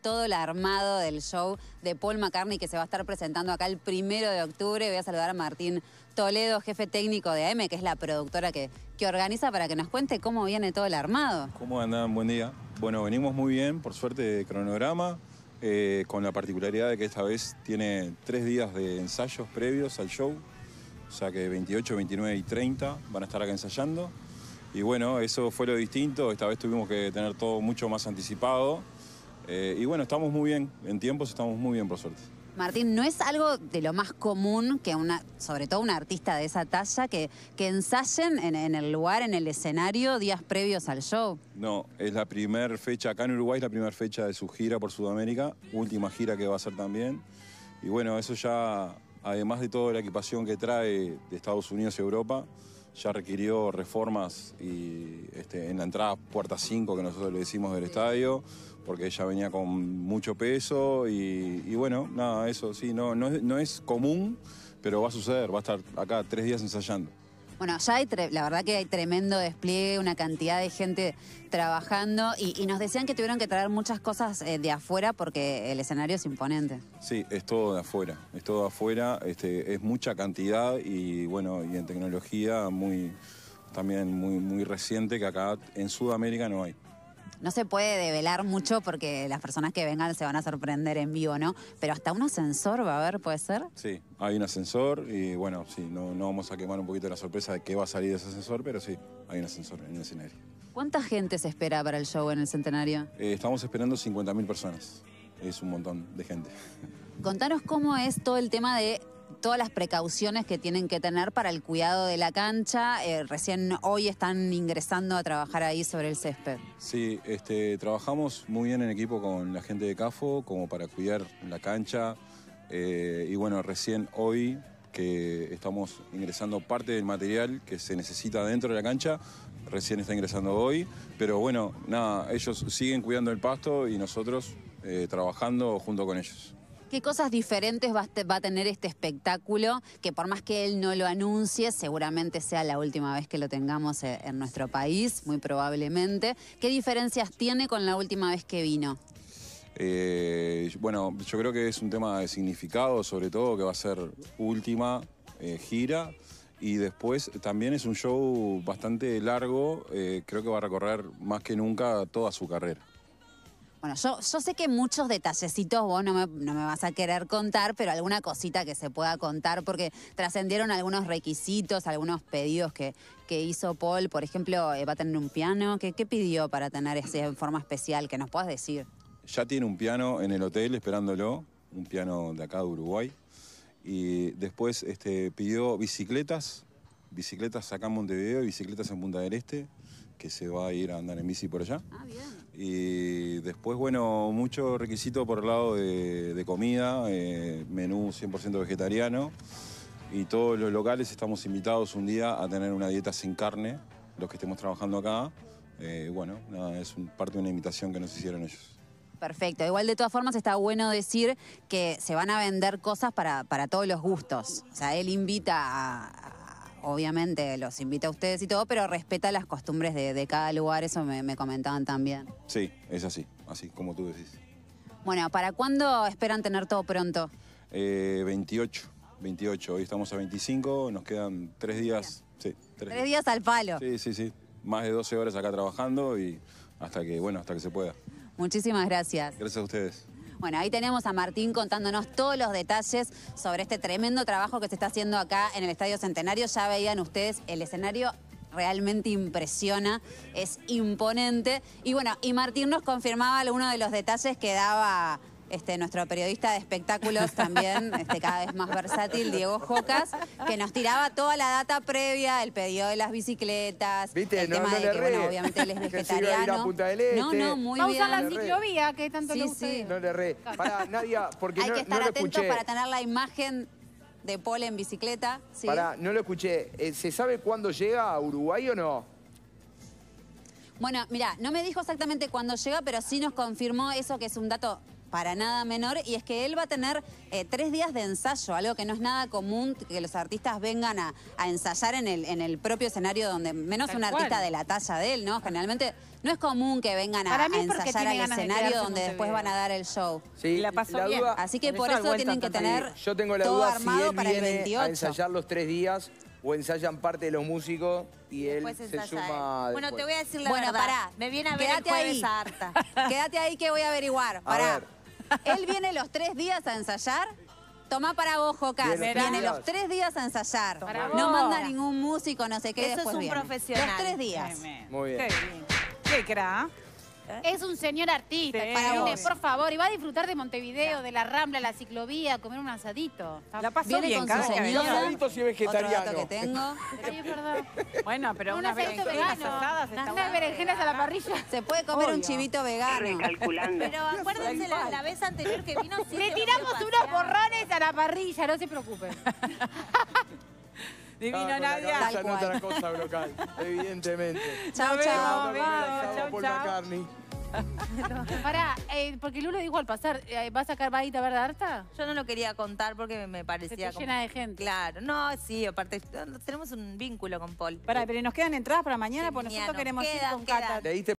todo el armado del show de Paul McCartney que se va a estar presentando acá el primero de octubre. Voy a saludar a Martín Toledo, jefe técnico de AM, que es la productora que, organiza para que nos cuente cómo viene todo el armado. ¿Cómo andan? Buen día. Bueno, venimos muy bien, por suerte, de cronograma. Eh, con la particularidad de que esta vez tiene tres días de ensayos previos al show, o sea que 28, 29 y 30 van a estar acá ensayando. Y bueno, eso fue lo distinto, esta vez tuvimos que tener todo mucho más anticipado eh, y bueno, estamos muy bien, en tiempos estamos muy bien, por suerte. Martín, no es algo de lo más común que una, sobre todo una artista de esa talla, que, que ensayen en, en, el lugar, en el escenario, días previos al show. No, es la primera fecha, acá en Uruguay es la primera fecha de su gira por Sudamérica, última gira que va a hacer también. Y bueno, eso ya, además de toda la equipación que trae de Estados Unidos y Europa, ya requirió reformas y este, en la entrada puerta 5 que nosotros le decimos del estadio, porque ella venía con mucho peso y, bueno, nada, eso sí, no, no es común, pero va a suceder, va a estar acá tres días ensayando. Bueno, ya hay, la verdad que hay tremendo despliegue, una cantidad de gente trabajando y, nos decían que tuvieron que traer muchas cosas eh, de afuera porque el escenario es imponente. Sí, es todo de afuera, es todo de afuera, este, es mucha cantidad y bueno, y en tecnología muy también muy, muy reciente que acá en Sudamérica no hay no se puede develar mucho porque las personas que vengan se van a sorprender en vivo, ¿no? Pero hasta un ascensor va a haber, ¿puede ser? Sí, hay un ascensor y bueno, sí, no, no vamos a quemar un poquito la sorpresa de qué va a salir de ese ascensor, pero sí, hay un ascensor en el escenario. ¿Cuánta gente se espera para el show en el centenario? Eh, estamos esperando 50.000 personas. Es un montón de gente. Contanos cómo es todo el tema de todas las precauciones que tienen que tener para el cuidado de la cancha. Eh, recién hoy están ingresando a trabajar ahí sobre el césped. Sí, este, trabajamos muy bien en equipo con la gente de CAFO como para cuidar la cancha. Eh, y bueno, recién hoy que estamos ingresando parte del material que se necesita dentro de la cancha, recién está ingresando hoy, pero bueno, nada, ellos siguen cuidando el pasto y nosotros eh, trabajando junto con ellos. ¿Qué cosas diferentes va a, tener este espectáculo que por más que él no lo anuncie, seguramente sea la última vez que lo tengamos eh, en nuestro país, muy probablemente? ¿Qué diferencias tiene con la última vez que vino? Eh, bueno, yo creo que es un tema de significado, sobre todo que va a ser última eh, gira. Y después también es un show bastante largo, creo que va a recorrer más que nunca toda su carrera. Bueno, yo, sé que muchos detallecitos vos no me, no me vas a querer contar, pero alguna cosita que se pueda contar, porque trascendieron algunos requisitos, algunos pedidos que, hizo Paul. Por ejemplo, eh, va a tener un piano. ¿Qué, pidió para tener ese en forma especial? Que nos puedas decir. Ya tiene un piano en el hotel esperándolo, un piano de acá de Uruguay. Y después este, pidió bicicletas, bicicletas acá en Montevideo y bicicletas en Punta del Este que se va a ir a andar en bici por allá. Ah, bien. Y después, bueno, mucho requisito por el lado de, comida, eh, menú 100% vegetariano. Y todos los locales estamos invitados un día a tener una dieta sin carne, los que estemos trabajando acá. Eh, bueno, es parte de una invitación que nos hicieron ellos. Perfecto. Igual de todas formas está bueno decir que se van a vender cosas para, para todos los gustos. O sea, él invita a, obviamente los invita a ustedes y todo, pero respeta las costumbres de, cada lugar, eso me, comentaban también. Sí, es así, así como tú decís. Bueno, ¿para cuándo esperan tener todo pronto? Eh, 28, 28, hoy estamos a 25, nos quedan tres días. Sí, tres, días. al palo. Sí, sí, sí, más de 12 horas acá trabajando y hasta que, bueno, hasta que se pueda. Muchísimas gracias. Gracias a ustedes. Bueno, ahí tenemos a Martín contándonos todos los detalles sobre este tremendo trabajo que se está haciendo acá en el Estadio Centenario. Ya veían ustedes el escenario realmente impresiona, es imponente. Y bueno, y Martín nos confirmaba algunos de los detalles que daba este, nuestro periodista de espectáculos también, este, cada vez más versátil, Diego Jocas, que nos tiraba toda la data previa, el pedido de las bicicletas, el tema de que, bueno, obviamente él es vegetariano. Este. No, no, muy bien. Vamos a la ciclovía, que tanto le gusta. Sí. No le re. Para, nadie porque Hay que estar atentos para tener la imagen de Paul en bicicleta. para no lo escuché. Eh, ¿Se sabe cuándo llega a Uruguay o no? Bueno, mira, no me dijo exactamente cuándo llega, pero sí nos confirmó eso que es un dato para nada menor y es que él va a tener eh, tres días de ensayo, algo que no es nada común que los artistas vengan a, ensayar en el, en el propio escenario donde menos un artista de la talla de él, ¿no? Generalmente no es común que vengan a, ensayar ensayar al escenario donde después van a dar el show. Sí, la Así que por eso tienen que tener yo tengo la duda si él para A ensayar los tres días o ensayan parte de los músicos y él se suma. Bueno, te voy a decir la verdad. Bueno, pará. Me viene a ver Quédate ahí. Quédate ahí que voy a averiguar. Él viene los tres días a ensayar. Tomá para vos, Jocas. Viene, los tres días a ensayar. no manda ningún músico, no sé qué. Eso es un profesional. Los tres días. Muy bien. Qué bien. Qué cra. ¿Eh? Es un señor artista, por favor. Y va a disfrutar de Montevideo, de la Rambla, la ciclovía, comer un asadito. La pasó Viene bien, con cada su Otro que tengo. Ay, Bueno, pero Un asadito vegano. Unas berenjenas a la parrilla. Se puede comer un chivito vegano. Pero acuérdense la, la vez anterior que vino. Le tiramos unos borrones a la parrilla, no se preocupen. Divino, ah, Nadia. No, otra cosa local, evidentemente. Chao, chao. Chao, chao. Pará, eh, porque Lulo dijo al pasar, eh, ¿va a sacar ver verdad Harta? Yo no lo quería contar porque me parecía Se llena de gente. Claro, no, sí, aparte tenemos un vínculo con Paul. Pará, pero nos quedan entradas para mañana, pues porque nosotros queremos ir con Cata.